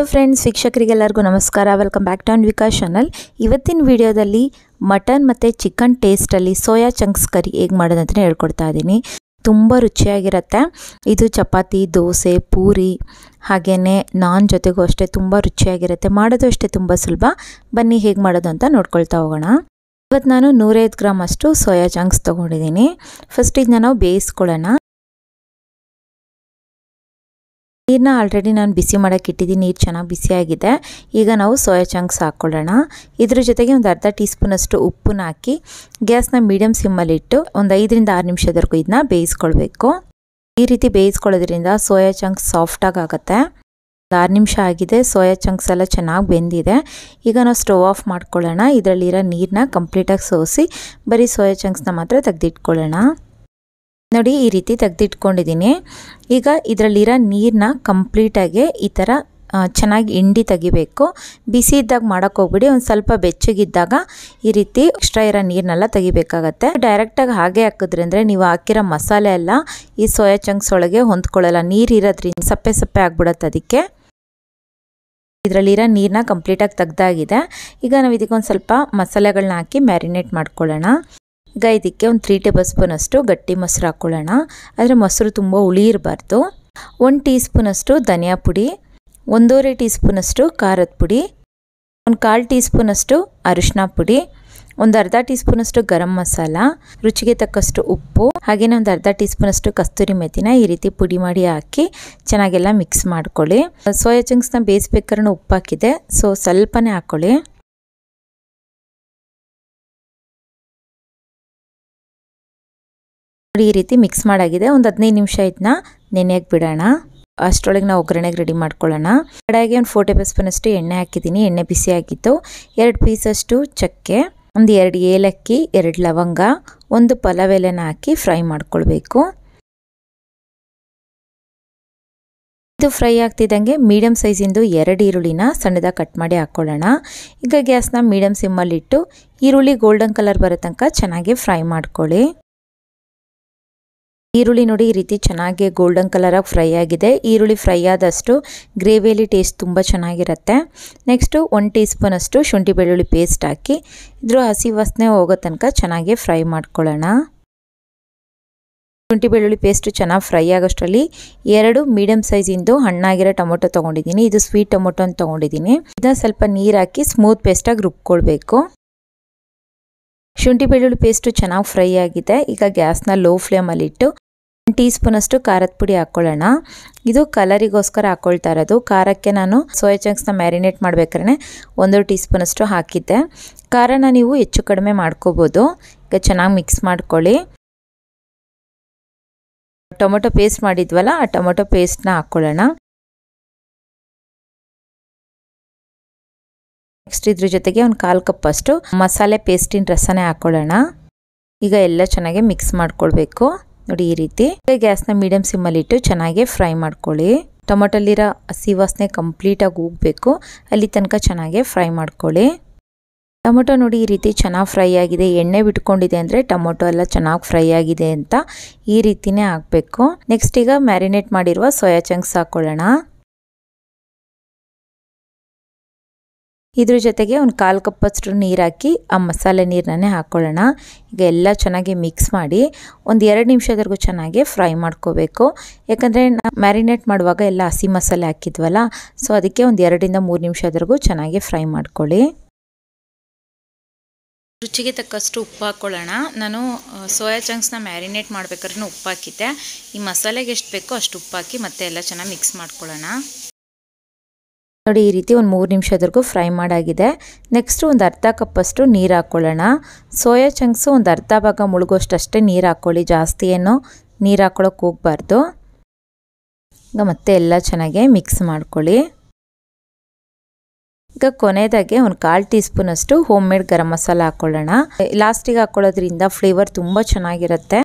hello friends ವೀಕ್ಷಕರಿಗೆಲ್ಲರಿಗೂ ನಮಸ್ಕಾರ welcome back to Anvika channel ಇವತ್ತಿನ ವಿಡಿಯೋದಲ್ಲಿ ಮಟನ್ ಮತ್ತು ಚಿಕನ್ ಟೇಸ್ಟಲ್ಲಿ ಸೋಯಾ ಚಂಕ್ಸ್ ಕರಿ ಹೇಗೆ ಮಾಡೋದಂತಲೇ ಹೇಳ್ಕೊಡ್ತಾ ಇದ್ದೀನಿ ತುಂಬ ರುಚಿಯಾಗಿರುತ್ತೆ ಇದು ಚಪಾತಿ ದೋಸೆ ಪೂರಿ ಹಾಗೆಯೇ ನಾನ್ ಜೊತೆಗೂ ಅಷ್ಟೇ ತುಂಬ ರುಚಿಯಾಗಿರುತ್ತೆ ಮಾಡೋದು ಅಷ್ಟೇ ತುಂಬ ಸುಲಭ ಬನ್ನಿ ಹೇಗೆ ಮಾಡೋದು ಅಂತ ನೋಡ್ಕೊಳ್ತಾ ಹೋಗೋಣ ಇವತ್ತು ನಾನು ನೂರೈದು ಗ್ರಾಮ್ ಅಷ್ಟು ಸೋಯಾ ಚಂಕ್ಸ್ ತೊಗೊಂಡಿದ್ದೀನಿ ಫಸ್ಟ್ ಇದನ್ನ ನಾವು ಬೇಯಿಸ್ಕೊಳ್ಳೋಣ ನೀರನ್ನ ಆಲ್ರೆಡಿ ನಾನು ಬಿಸಿ ಮಾಡೋಕೆ ಇಟ್ಟಿದ್ದೀನಿ ನೀರು ಚೆನ್ನಾಗಿ ಬಿಸಿಯಾಗಿದೆ ಈಗ ನಾವು ಸೋಯಾ ಚಂಕ್ಸ್ ಹಾಕ್ಕೊಳ್ಳೋಣ ಇದ್ರ ಜೊತೆಗೆ ಒಂದು ಅರ್ಧ ಟೀ ಸ್ಪೂನಷ್ಟು ಉಪ್ಪನ್ನ ಹಾಕಿ ಗ್ಯಾಸ್ನ ಮೀಡಿಯಮ್ ಸಿಮ್ಮಲ್ಲಿ ಇಟ್ಟು ಒಂದು ಐದರಿಂದ ಆರು ನಿಮಿಷದವರೆಗೂ ಇದನ್ನ ಬೇಯಿಸ್ಕೊಳ್ಬೇಕು ಈ ರೀತಿ ಬೇಯಿಸ್ಕೊಳ್ಳೋದ್ರಿಂದ ಸೋಯಾ ಚಂಕ್ಸ್ ಸಾಫ್ಟಾಗಿ ಆಗುತ್ತೆ ಆರು ನಿಮಿಷ ಆಗಿದೆ ಸೋಯಾ ಚಂಕ್ಸ್ ಎಲ್ಲ ಚೆನ್ನಾಗಿ ಬೆಂದಿದೆ ಈಗ ನಾವು ಸ್ಟವ್ ಆಫ್ ಮಾಡ್ಕೊಳ್ಳೋಣ ಇದರಲ್ಲಿರೋ ನೀರನ್ನ ಕಂಪ್ಲೀಟಾಗಿ ಸೋಸಿ ಬರೀ ಸೋಯಾ ಚಂಕ್ಸ್ನ ಮಾತ್ರ ತೆಗೆದಿಟ್ಕೊಳ್ಳೋಣ ನೋಡಿ ಈ ರೀತಿ ತೆಗೆದಿಟ್ಕೊಂಡಿದ್ದೀನಿ ಈಗ ಇದರಲ್ಲಿರೋ ನೀರನ್ನ ಕಂಪ್ಲೀಟಾಗಿ ಈ ಥರ ಚೆನ್ನಾಗಿ ಹಿಂಡಿ ತೆಗಿಬೇಕು ಬಿಸಿ ಇದ್ದಾಗ ಮಾಡೋಕ್ಕೆ ಹೋಗ್ಬಿಡಿ ಒಂದು ಸ್ವಲ್ಪ ಬೆಚ್ಚಗಿದ್ದಾಗ ಈ ರೀತಿ ಎಕ್ಸ್ಟ್ರಾ ಇರೋ ನೀರನ್ನೆಲ್ಲ ತೆಗಿಬೇಕಾಗತ್ತೆ ಡೈರೆಕ್ಟಾಗಿ ಹಾಗೆ ಹಾಕಿದ್ರೆ ಅಂದರೆ ನೀವು ಹಾಕಿರೋ ಮಸಾಲೆ ಎಲ್ಲ ಈ ಸೋಯಾ ಚಂಕ್ಸ್ ಒಳಗೆ ಹೊಂದ್ಕೊಳ್ಳೋಲ್ಲ ನೀರು ಇರೋದ್ರಿಂದ ಸಪ್ಪೆ ಸಪ್ಪೆ ಆಗಿಬಿಡತ್ತೆ ಅದಕ್ಕೆ ಇದರಲ್ಲಿರೋ ನೀರನ್ನ ಕಂಪ್ಲೀಟಾಗಿ ತೆಗ್ದಾಗಿದೆ ಈಗ ನಾವು ಇದಕ್ಕೊಂದು ಸ್ವಲ್ಪ ಮಸಾಲೆಗಳನ್ನ ಹಾಕಿ ಮ್ಯಾರಿನೇಟ್ ಮಾಡ್ಕೊಳ್ಳೋಣ ಈಗ ಇದಕ್ಕೆ ಒಂದು ತ್ರೀ ಟೇಬಲ್ ಸ್ಪೂನ್ ಅಷ್ಟು ಗಟ್ಟಿ ಮೊಸರು ಹಾಕ್ಕೊಳ್ಳೋಣ ಆದರೆ ಮೊಸರು ತುಂಬ ಹುಳಿ ಇರಬಾರ್ದು ಒಂದು ಟೀ ಸ್ಪೂನಷ್ಟು ಧನಿಯಾ ಪುಡಿ ಒಂದೂವರೆ ಟೀ ಸ್ಪೂನಷ್ಟು ಖಾರದ ಪುಡಿ ಒಂದು ಕಾಲು ಟೀ ಸ್ಪೂನಷ್ಟು ಅರಿಶಿನ ಪುಡಿ ಒಂದು ಅರ್ಧ ಟೀ ಸ್ಪೂನಷ್ಟು ಗರಂ ಮಸಾಲ ರುಚಿಗೆ ತಕ್ಕಷ್ಟು ಉಪ್ಪು ಹಾಗೆಯೇ ಒಂದು ಅರ್ಧ ಟೀ ಸ್ಪೂನಷ್ಟು ಕಸ್ತೂರಿ ಮೆಥಿನ ಈ ರೀತಿ ಪುಡಿ ಮಾಡಿ ಹಾಕಿ ಚೆನ್ನಾಗೆಲ್ಲ ಮಿಕ್ಸ್ ಮಾಡ್ಕೊಳ್ಳಿ ಸೋಯಾ ಚಂಕ್ಸ್ನ ಬೇಯಿಸ್ಬೇಕಾರೂ ಉಪ್ಪು ಹಾಕಿದೆ ಸೊ ಸ್ವಲ್ಪನೇ ಹಾಕ್ಕೊಳ್ಳಿ ನೋಡಿ ಈ ರೀತಿ ಮಿಕ್ಸ್ ಮಾಡಾಗಿದೆ ಒಂದು ಹದಿನೈದು ನಿಮಿಷ ಇದನ್ನ ನೆನೆಯಕ್ಕೆ ಬಿಡೋಣ ಅಷ್ಟರೊಳಗೆ ನಾವು ಒಗ್ಗರಣೆಗೆ ರೆಡಿ ಮಾಡ್ಕೊಳ್ಳೋಣ ಕಡೆಗೆ ಒಂದು ಫೋರ್ ಟೇಬಲ್ ಸ್ಪೂನ್ ಅಷ್ಟು ಎಣ್ಣೆ ಹಾಕಿದ್ದೀನಿ ಎಣ್ಣೆ ಬಿಸಿ ಆಗಿತ್ತು ಎರಡು ಪೀಸಷ್ಟು ಚಕ್ಕೆ ಒಂದು ಎರಡು ಏಲಕ್ಕಿ ಎರಡು ಲವಂಗ ಒಂದು ಪಲಾವ್ ಹಾಕಿ ಫ್ರೈ ಮಾಡ್ಕೊಳ್ಬೇಕು ಇದು ಫ್ರೈ ಆಗ್ತಿದ್ದಂಗೆ ಮೀಡಿಯಮ್ ಸೈಜಿಂದು ಎರಡು ಈರುಳ್ಳಿನ ಸಣ್ಣದಾಗಿ ಕಟ್ ಮಾಡಿ ಹಾಕ್ಕೊಳ್ಳೋಣ ಈಗ ಗ್ಯಾಸ್ನ ಮೀಡಿಯಮ್ ಸಿಮ್ಮಲ್ಲಿಟ್ಟು ಈರುಳ್ಳಿ ಗೋಲ್ಡನ್ ಕಲರ್ ಬರೋ ತನಕ ಚೆನ್ನಾಗಿ ಫ್ರೈ ಮಾಡ್ಕೊಳ್ಳಿ ಈರುಳ್ಳಿ ನೋಡಿ ಈ ರೀತಿ ಚೆನ್ನಾಗಿ ಗೋಲ್ಡನ್ ಕಲರಾಗಿ ಫ್ರೈ ಆಗಿದೆ ಈರುಳ್ಳಿ ಫ್ರೈ ಆದಷ್ಟು ಗ್ರೇವಿಯಲ್ಲಿ ಟೇಸ್ಟ್ ತುಂಬ ಚೆನ್ನಾಗಿರುತ್ತೆ ನೆಕ್ಸ್ಟು ಒನ್ ಟೀ ಅಷ್ಟು ಶುಂಠಿ ಬೆಳ್ಳುಳ್ಳಿ ಪೇಸ್ಟ್ ಹಾಕಿ ಇದ್ರ ಹಸಿ ವಾಸನೆ ಹೋಗೋ ತನಕ ಚೆನ್ನಾಗಿ ಫ್ರೈ ಮಾಡ್ಕೊಳ್ಳೋಣ ಶುಂಠಿ ಬೆಳ್ಳುಳ್ಳಿ ಪೇಸ್ಟ್ ಚೆನ್ನಾಗಿ ಫ್ರೈ ಆಗೋಷ್ಟರಲ್ಲಿ ಎರಡು ಮೀಡಿಯಮ್ ಸೈಜಿಂದು ಹಣ್ಣಾಗಿರೋ ಟೊಮೊಟೊ ತೊಗೊಂಡಿದ್ದೀನಿ ಇದು ಸ್ವೀಟ್ ಟೊಮೊಟೊ ಅಂತ ತೊಗೊಂಡಿದ್ದೀನಿ ಇದನ್ನ ಸ್ವಲ್ಪ ನೀರು ಹಾಕಿ ಸ್ಮೂತ್ ಪೇಸ್ಟಾಗಿ ರುಬ್ಕೊಳ್ಬೇಕು ಶುಂಠಿ ಬೆಳ್ಳುಳ್ಳಿ ಪೇಸ್ಟು ಚೆನ್ನಾಗಿ ಫ್ರೈ ಆಗಿದೆ ಈಗ ಗ್ಯಾಸ್ನ ಲೋ ಫ್ಲೇಮಲ್ಲಿಟ್ಟು ಒಂದು ಟೀ ಸ್ಪೂನಷ್ಟು ಖಾರದ ಪುಡಿ ಹಾಕ್ಕೊಳ್ಳೋಣ ಇದು ಕಲರಿಗೋಸ್ಕರ ಹಾಕ್ಕೊಳ್ತಾ ಇರೋದು ಖಾರಕ್ಕೆ ನಾನು ಸೋಯಾ ಚಂಕ್ಸ್ನ ಮ್ಯಾರಿನೇಟ್ ಮಾಡ್ಬೇಕಾದ್ರೆ ಒಂದು ಟೀ ಸ್ಪೂನಷ್ಟು ಹಾಕಿದ್ದೆ ಖಾರನ ನೀವು ಹೆಚ್ಚು ಕಡಿಮೆ ಮಾಡ್ಕೋಬೋದು ಈಗ ಚೆನ್ನಾಗಿ ಮಿಕ್ಸ್ ಮಾಡ್ಕೊಳ್ಳಿ ಟೊಮೊಟೊ ಪೇಸ್ಟ್ ಮಾಡಿದ್ವಲ್ಲ ಆ ಟೊಮೊಟೊ ಪೇಸ್ಟ್ನ ಹಾಕ್ಕೊಳ್ಳೋಣ ನೆಕ್ಸ್ಟ್ ಇದ್ರ ಜೊತೆಗೆ ಒಂದು ಕಾಲು ಕಪ್ಪಷ್ಟು ಮಸಾಲೆ ಪೇಸ್ಟಿನ ರಸನೇ ಹಾಕ್ಕೊಳ್ಳೋಣ ಈಗ ಎಲ್ಲ ಚೆನ್ನಾಗಿ ಮಿಕ್ಸ್ ಮಾಡ್ಕೊಳ್ಬೇಕು ನೋಡಿ ಈ ರೀತಿ ಗ್ಯಾಸ್ನ ಮೀಡಿಯಮ್ ಸಿಮ್ಮಲ್ಲಿಟ್ಟು ಚೆನ್ನಾಗಿ ಫ್ರೈ ಮಾಡ್ಕೊಳ್ಳಿ ಟೊಮೊಟೊಲಿರೋ ಹಸಿ ವಾಸನೆ ಕಂಪ್ಲೀಟಾಗಿ ಹೋಗಬೇಕು ಅಲ್ಲಿ ತನಕ ಚೆನ್ನಾಗಿ ಫ್ರೈ ಮಾಡ್ಕೊಳ್ಳಿ ಟೊಮೊಟೊ ನೋಡಿ ಈ ರೀತಿ ಚೆನ್ನಾಗಿ ಫ್ರೈ ಆಗಿದೆ ಎಣ್ಣೆ ಬಿಟ್ಕೊಂಡಿದೆ ಅಂದರೆ ಟೊಮೊಟೊ ಎಲ್ಲ ಚೆನ್ನಾಗಿ ಫ್ರೈ ಆಗಿದೆ ಅಂತ ಈ ರೀತಿಯೇ ಹಾಕಬೇಕು ನೆಕ್ಸ್ಟ್ ಈಗ ಮ್ಯಾರಿನೇಟ್ ಮಾಡಿರುವ ಸೋಯಾ ಚಂಕ್ಸ್ ಹಾಕ್ಕೊಳ್ಳೋಣ ಇದ್ರ ಜೊತೆಗೆ ಒಂದು ಕಾಲು ಕಪ್ಪಷ್ಟು ನೀರು ಹಾಕಿ ಆ ಮಸಾಲೆ ನೀರನ್ನೇ ಹಾಕ್ಕೊಳ್ಳೋಣ ಈಗ ಎಲ್ಲ ಚೆನ್ನಾಗಿ ಮಿಕ್ಸ್ ಮಾಡಿ ಒಂದು ಎರಡು ನಿಮಿಷದವರೆಗೂ ಚೆನ್ನಾಗಿ ಫ್ರೈ ಮಾಡ್ಕೋಬೇಕು ಯಾಕಂದರೆ ಮ್ಯಾರಿನೇಟ್ ಮಾಡುವಾಗ ಎಲ್ಲ ಹಸಿ ಮಸಾಲೆ ಹಾಕಿದ್ವಲ್ಲ ಸೊ ಅದಕ್ಕೆ ಒಂದು ಎರಡರಿಂದ ಮೂರು ನಿಮಿಷದವರೆಗೂ ಚೆನ್ನಾಗಿ ಫ್ರೈ ಮಾಡ್ಕೊಳ್ಳಿ ರುಚಿಗೆ ತಕ್ಕಷ್ಟು ಉಪ್ಪು ಹಾಕ್ಕೊಳ್ಳೋಣ ನಾನು ಸೋಯಾ ಚಂಕ್ಸ್ನ ಮ್ಯಾರಿನೇಟ್ ಮಾಡ್ಬೇಕಾದ್ರೂ ಉಪ್ಪು ಹಾಕಿದ್ದೆ ಈ ಮಸಾಲೆಗೆ ಎಷ್ಟು ಬೇಕೋ ಅಷ್ಟು ಉಪ್ಪು ಹಾಕಿ ಮತ್ತೆ ಎಲ್ಲ ಚೆನ್ನಾಗಿ ಮಿಕ್ಸ್ ಮಾಡ್ಕೊಳ್ಳೋಣ ನೋಡಿ ಈ ರೀತಿ ಒಂದು ಮೂರು ನಿಮಿಷದವರೆಗೂ ಫ್ರೈ ಮಾಡಾಗಿದೆ ನೆಕ್ಸ್ಟು ಒಂದು ಅರ್ಧ ಕಪ್ಪಷ್ಟು ನೀರು ಹಾಕ್ಕೊಳ್ಳೋಣ ಸೋಯಾ ಚಂಕ್ಸು ಒಂದು ಅರ್ಧ ಭಾಗ ಮುಳುಗೋಷ್ಟಷ್ಟೇ ನೀರು ಹಾಕ್ಕೊಳ್ಳಿ ಜಾಸ್ತಿ ಏನು ನೀರು ಹಾಕ್ಕೊಳ್ಳೋಕೆ ಹೋಗಬಾರ್ದು ಈಗ ಮತ್ತೆ ಎಲ್ಲ ಚೆನ್ನಾಗಿ ಮಿಕ್ಸ್ ಮಾಡ್ಕೊಳ್ಳಿ ಈಗ ಕೊನೆಯದಾಗೆ ಒಂದು ಕಾಲು ಟೀ ಸ್ಪೂನಷ್ಟು ಹೋಮ್ ಮೇಡ್ ಗರಂ ಮಸಾಲ ಹಾಕ್ಕೊಳ್ಳೋಣ ಲಾಸ್ಟಿಗೆ ಹಾಕ್ಕೊಳ್ಳೋದ್ರಿಂದ ಫ್ಲೇವರ್ ತುಂಬ ಚೆನ್ನಾಗಿರುತ್ತೆ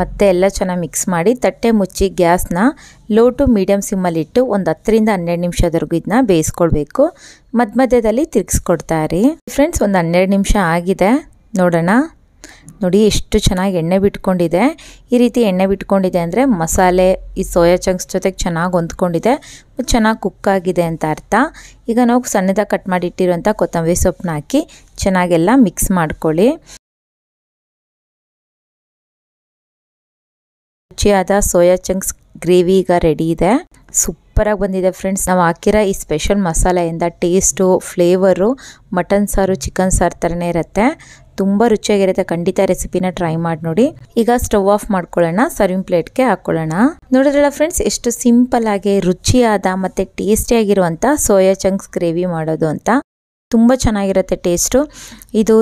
ಮತ್ತೆ ಎಲ್ಲ ಚೆನ್ನಾಗಿ ಮಿಕ್ಸ್ ಮಾಡಿ ತಟ್ಟೆ ಮುಚ್ಚಿ ಗ್ಯಾಸ್ನ ಲೋ ಟು ಮೀಡಿಯಮ್ ಸಿಮ್ಮಲ್ಲಿಟ್ಟು ಒಂದು ಹತ್ತರಿಂದ ಹನ್ನೆರಡು ನಿಮಿಷದವರೆಗೂ ಇದನ್ನ ಬೇಯಿಸ್ಕೊಳ್ಬೇಕು ಮಧ್ಯ ಮಧ್ಯದಲ್ಲಿ ತಿರುಗಿಸ್ಕೊಡ್ತಾ ಇರಿ ಫ್ರೆಂಡ್ಸ್ ಒಂದು ಹನ್ನೆರಡು ನಿಮಿಷ ಆಗಿದೆ ನೋಡೋಣ ನೋಡಿ ಎಷ್ಟು ಚೆನ್ನಾಗಿ ಎಣ್ಣೆ ಬಿಟ್ಕೊಂಡಿದೆ ಈ ರೀತಿ ಎಣ್ಣೆ ಬಿಟ್ಕೊಂಡಿದೆ ಅಂದರೆ ಮಸಾಲೆ ಈ ಸೋಯಾ ಚಂಕ್ಸ್ ಜೊತೆಗೆ ಚೆನ್ನಾಗಿ ಹೊಂದ್ಕೊಂಡಿದೆ ಚೆನ್ನಾಗಿ ಕುಕ್ ಆಗಿದೆ ಅಂತ ಅರ್ಥ ಈಗ ನಾವು ಸಣ್ಣದಾಗಿ ಕಟ್ ಮಾಡಿಟ್ಟಿರೋಂಥ ಕೊತ್ತಂಬರಿ ಸೊಪ್ಪನ್ನ ಹಾಕಿ ಚೆನ್ನಾಗೆಲ್ಲ ಮಿಕ್ಸ್ ಮಾಡ್ಕೊಳ್ಳಿ ರುಚಿಯಾದ ಸೋಯಾ ಚಂಕ್ಸ್ ಗ್ರೇವಿ ಈಗ ರೆಡಿ ಇದೆ ಆಗಿ ಬಂದಿದೆ ಫ್ರೆಂಡ್ಸ್ ನಾವು ಹಾಕಿರೋ ಈ ಸ್ಪೆಷಲ್ ಮಸಾಲೆಯಿಂದ ಟೇಸ್ಟು ಫ್ಲೇವರು ಮಟನ್ ಸಾರು ಚಿಕನ್ ಸಾರು ಥರನೇ ಇರುತ್ತೆ ತುಂಬ ರುಚಿಯಾಗಿರುತ್ತೆ ಖಂಡಿತ ರೆಸಿಪಿನ ಟ್ರೈ ಮಾಡಿ ನೋಡಿ ಈಗ ಸ್ಟವ್ ಆಫ್ ಮಾಡ್ಕೊಳ್ಳೋಣ ಸರ್ವಿಂಗ್ ಪ್ಲೇಟ್ಗೆ ಹಾಕೊಳ್ಳೋಣ ನೋಡಿದ್ರಲ್ಲ ಫ್ರೆಂಡ್ಸ್ ಎಷ್ಟು ಸಿಂಪಲ್ ಆಗಿ ರುಚಿಯಾದ ಮತ್ತು ಟೇಸ್ಟಿಯಾಗಿರುವಂಥ ಸೋಯಾ ಚಂಕ್ಸ್ ಗ್ರೇವಿ ಮಾಡೋದು ಅಂತ ತುಂಬ ಚೆನ್ನಾಗಿರುತ್ತೆ ಟೇಸ್ಟು ಇದು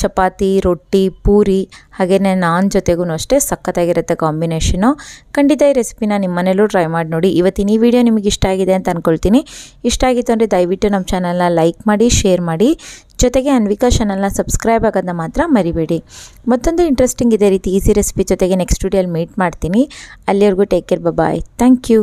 ಚಪಾತಿ ರೊಟ್ಟಿ ಪೂರಿ ಹಾಗೆಯೇ ನಾನ್ ಜೊತೆಗೂ ಅಷ್ಟೇ ಸಖತ್ತಾಗಿರುತ್ತೆ ಕಾಂಬಿನೇಷನು ಖಂಡಿತ ಈ ರೆಸಿಪಿನ ನಿಮ್ಮ ಮನೇಲೂ ಟ್ರೈ ಮಾಡಿ ನೋಡಿ ಇವತ್ತಿನ ಈ ವಿಡಿಯೋ ನಿಮಗೆ ಇಷ್ಟ ಆಗಿದೆ ಅಂತ ಅಂದ್ಕೊಳ್ತೀನಿ ಇಷ್ಟ ಆಗಿತ್ತು ಅಂದರೆ ದಯವಿಟ್ಟು ನಮ್ಮ ಚಾನಲ್ನ ಲೈಕ್ ಮಾಡಿ ಶೇರ್ ಮಾಡಿ ಜೊತೆಗೆ ಅನ್ವಿಕಾ ಚಾನಲ್ನ ಸಬ್ಸ್ಕ್ರೈಬ್ ಆಗೋದನ್ನ ಮಾತ್ರ ಮರಿಬೇಡಿ ಮತ್ತೊಂದು ಇಂಟ್ರೆಸ್ಟಿಂಗ್ ಇದೇ ರೀತಿ ಈಸಿ ರೆಸಿಪಿ ಜೊತೆಗೆ ನೆಕ್ಸ್ಟ್ ವಿಡಿಯೋಲಿ ಮೀಟ್ ಮಾಡ್ತೀನಿ ಅಲ್ಲಿವರೆಗೂ take care bye thank you